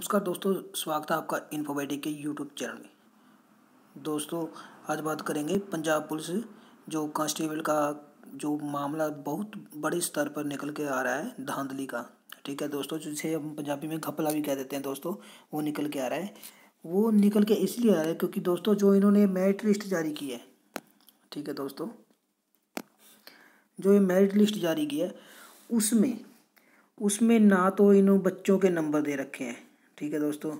नमस्कार दोस्तों स्वागत है आपका इन्फोबैटिक के यूट्यूब चैनल में दोस्तों आज बात करेंगे पंजाब पुलिस जो कांस्टेबल का जो मामला बहुत बड़े स्तर पर निकल के आ रहा है धांधली का ठीक है दोस्तों जिसे हम पंजाबी में घपला भी कह देते हैं दोस्तों वो निकल के आ रहा है वो निकल के इसलिए आ रहा है क्योंकि दोस्तों जो इन्होंने मेरिट लिस्ट जारी की है ठीक है दोस्तों जो ये मेरिट लिस्ट जारी की है उसमें उसमें ना तो इन्होंने बच्चों के नंबर दे रखे हैं ठीक है दोस्तों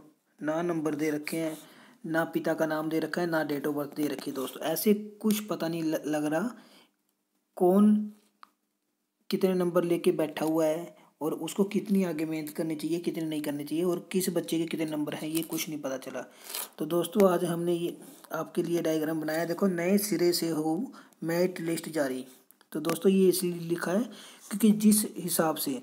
ना नंबर दे रखे हैं ना पिता का नाम दे रखा है ना डेट ऑफ बर्थ दे रखी है दोस्तों ऐसे कुछ पता नहीं लग रहा कौन कितने नंबर लेके बैठा हुआ है और उसको कितनी आगे मेहनत करनी चाहिए कितने नहीं करनी चाहिए और किस बच्चे के कितने नंबर हैं ये कुछ नहीं पता चला तो दोस्तों आज हमने ये आपके लिए डायग्राम बनाया देखो नए सिरे से हो मेरिट लिस्ट जारी तो दोस्तों ये इसलिए लिखा है क्योंकि जिस हिसाब से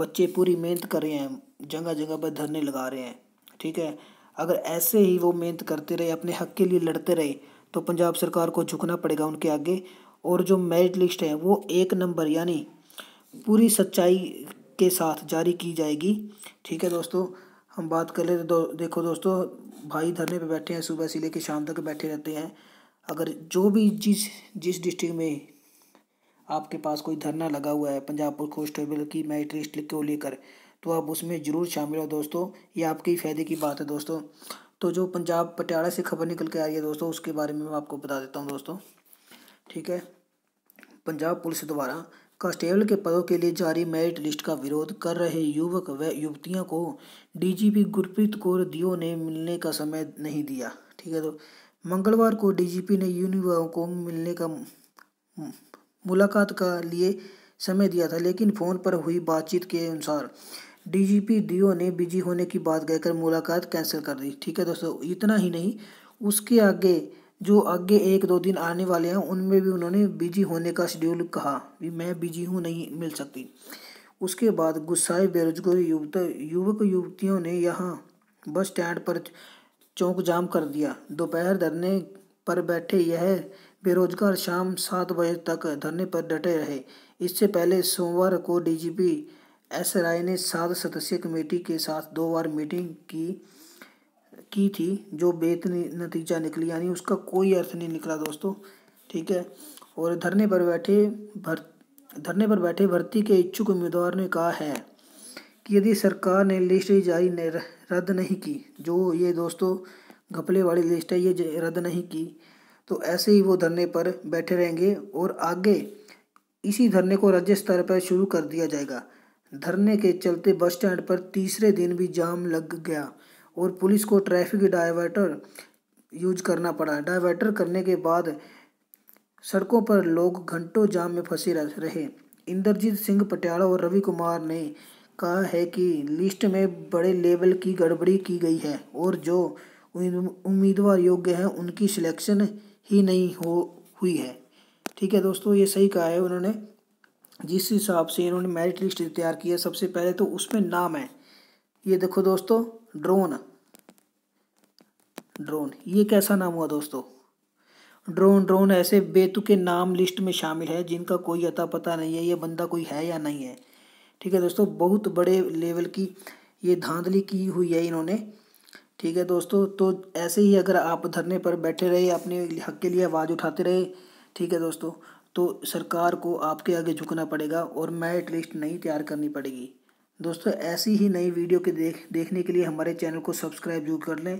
बच्चे पूरी मेहनत कर रहे हैं जगह जगह पर धरने लगा रहे हैं ठीक है अगर ऐसे ही वो मेहनत करते रहे अपने हक के लिए लड़ते रहे तो पंजाब सरकार को झुकना पड़ेगा उनके आगे और जो मेरिट लिस्ट है वो एक नंबर यानी पूरी सच्चाई के साथ जारी की जाएगी ठीक है दोस्तों हम बात कर ले तो देखो दोस्तों भाई धरने पे बैठे हैं सुबह से लेकर शाम तक बैठे रहते हैं अगर जो भी जिस जिस डिस्ट्रिक्ट में आपके पास कोई धरना लगा हुआ है पंजाब पुलिस कॉन्स्टेबल की मैरिट लिस्ट को लेकर तो आप उसमें ज़रूर शामिल हो दोस्तों ये आपके फ़ायदे की बात है दोस्तों तो जो पंजाब पटियाला से खबर निकल के आ रही है दोस्तों उसके बारे में मैं आपको बता देता हूँ दोस्तों ठीक है पंजाब पुलिस द्वारा कांस्टेबल के पदों के लिए जारी मेरिट लिस्ट का विरोध कर रहे युवक व युवतियों को डीजीपी गुरप्रीत कौर दियो ने मिलने का समय नहीं दिया ठीक है तो मंगलवार को डीजीपी ने युवाओं को मिलने का मुलाकात का लिए समय दिया था लेकिन फ़ोन पर हुई बातचीत के अनुसार डीजीपी डीओ ने बिजी होने की बात कहकर मुलाकात कैंसिल कर दी ठीक है दोस्तों इतना ही नहीं उसके आगे जो आगे एक दो दिन आने वाले हैं उनमें भी उन्होंने बिजी होने का शेड्यूल कहा भी मैं बिजी हूँ नहीं मिल सकती उसके बाद गुस्साए बेरोजगार युवक युवक युवतियों ने यहाँ बस स्टैंड पर चौक जाम कर दिया दोपहर धरने पर बैठे यह बेरोजगार शाम सात बजे तक धरने पर डटे रहे इससे पहले सोमवार को डीजीपी एस राय ने सात सदस्यीय कमेटी के साथ दो बार मीटिंग की की थी जो बेत नतीजा निकली यानी उसका कोई अर्थ नहीं निकला दोस्तों ठीक है और धरने पर बैठे भर धरने पर बैठे भर्ती के इच्छुक उम्मीदवार ने कहा है कि यदि सरकार ने लिस्ट जारी रद्द नहीं की जो ये दोस्तों घपले वाली लिस्ट है ये रद्द नहीं की तो ऐसे ही वो धरने पर बैठे रहेंगे और आगे इसी धरने को राज्य स्तर पर शुरू कर दिया जाएगा धरने के चलते बस स्टैंड पर तीसरे दिन भी जाम लग गया और पुलिस को ट्रैफिक डाइवर्टर यूज करना पड़ा डाइवर्टर करने के बाद सड़कों पर लोग घंटों जाम में फंसे रहे इंद्रजीत सिंह पटियाला और रवि कुमार ने कहा है कि लिस्ट में बड़े लेवल की गड़बड़ी की गई है और जो उम्मीदवार योग्य हैं उनकी सिलेक्शन ही नहीं हो हुई है ठीक है दोस्तों ये सही कहा है उन्होंने जिस हिसाब से इन्होंने मेरिट लिस्ट तैयार किया सबसे पहले तो उसमें नाम है ये देखो दोस्तों ड्रोन ड्रोन ये कैसा नाम हुआ दोस्तों ड्रोन ड्रोन ऐसे बेतुके नाम लिस्ट में शामिल है जिनका कोई अता पता नहीं है ये बंदा कोई है या नहीं है ठीक है दोस्तों बहुत बड़े लेवल की ये धांधली की हुई है इन्होंने ठीक है दोस्तों तो ऐसे ही अगर आप धरने पर बैठे रहे अपने हक के लिए आवाज़ उठाते रहे ठीक है दोस्तों तो सरकार को आपके आगे झुकना पड़ेगा और मेरिट लिस्ट नहीं तैयार करनी पड़ेगी दोस्तों ऐसी ही नई वीडियो के देख देखने के लिए हमारे चैनल को सब्सक्राइब जरूर कर लें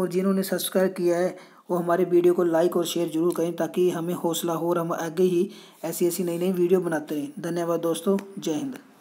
और जिन्होंने सब्सक्राइब किया है वो हमारे वीडियो को लाइक और शेयर जरूर करें ताकि हमें हौसला हो और हम आगे ही ऐसी ऐसी नई नई वीडियो बनाते रहें धन्यवाद दोस्तों जय हिंद